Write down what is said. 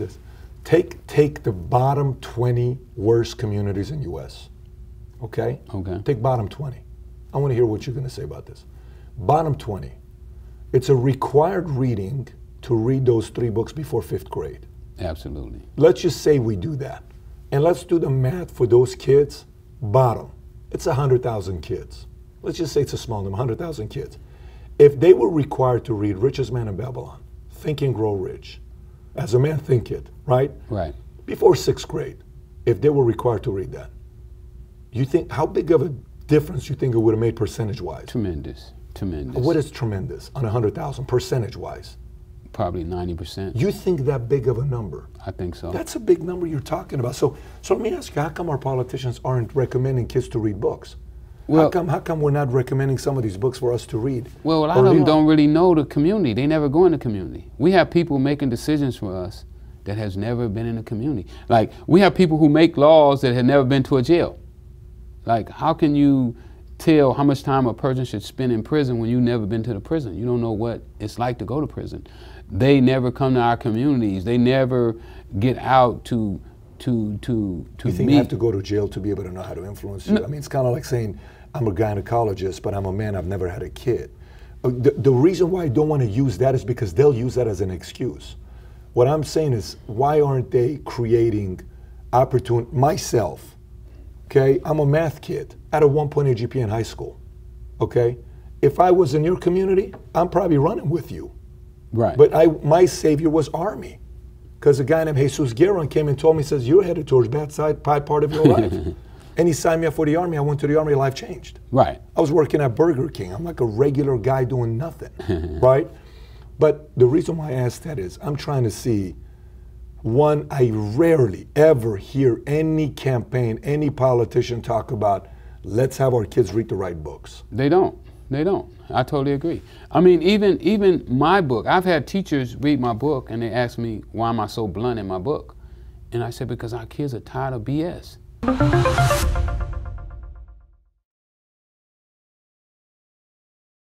you this. Take, take the bottom 20 worst communities in U.S., okay? Okay. Take bottom 20. I want to hear what you're going to say about this. Bottom 20. It's a required reading to read those three books before fifth grade. Absolutely. Let's just say we do that. And let's do the math for those kids. Bottom, it's 100,000 kids. Let's just say it's a small number, 100,000 kids. If they were required to read Richest Man in Babylon, Think and Grow Rich, as a man think it, right? Right. Before sixth grade, if they were required to read that, you think how big of a difference you think it would have made percentage wise? Tremendous. Tremendous. What is tremendous on 100,000 percentage wise? Probably 90%. You think that big of a number? I think so. That's a big number you're talking about. So, so let me ask you, how come our politicians aren't recommending kids to read books? Well, how come how come we're not recommending some of these books for us to read? Well, a lot of them don't really know the community. They never go in the community. We have people making decisions for us that has never been in the community. Like we have people who make laws that have never been to a jail. Like how can you tell how much time a person should spend in prison when you've never been to the prison? You don't know what it's like to go to prison. They never come to our communities. They never get out to to to to. You think me. you have to go to jail to be able to know how to influence no. you? I mean, it's kind of like saying I'm a gynecologist, but I'm a man. I've never had a kid. Uh, the, the reason why I don't want to use that is because they'll use that as an excuse. What I'm saying is, why aren't they creating opportunity? Myself, okay, I'm a math kid. at a 1.8 GPA in high school, okay. If I was in your community, I'm probably running with you. Right. But I, my savior was army because a guy named Jesus Guerin came and told me, he says, you're headed towards bad side, bad part of your life. and he signed me up for the Army. I went to the Army, life changed. Right. I was working at Burger King. I'm like a regular guy doing nothing, right? But the reason why I ask that is I'm trying to see, one, I rarely ever hear any campaign, any politician talk about, let's have our kids read the right books. They don't. They don't. I totally agree. I mean, even even my book. I've had teachers read my book and they ask me why am I so blunt in my book, and I said because our kids are tired of BS.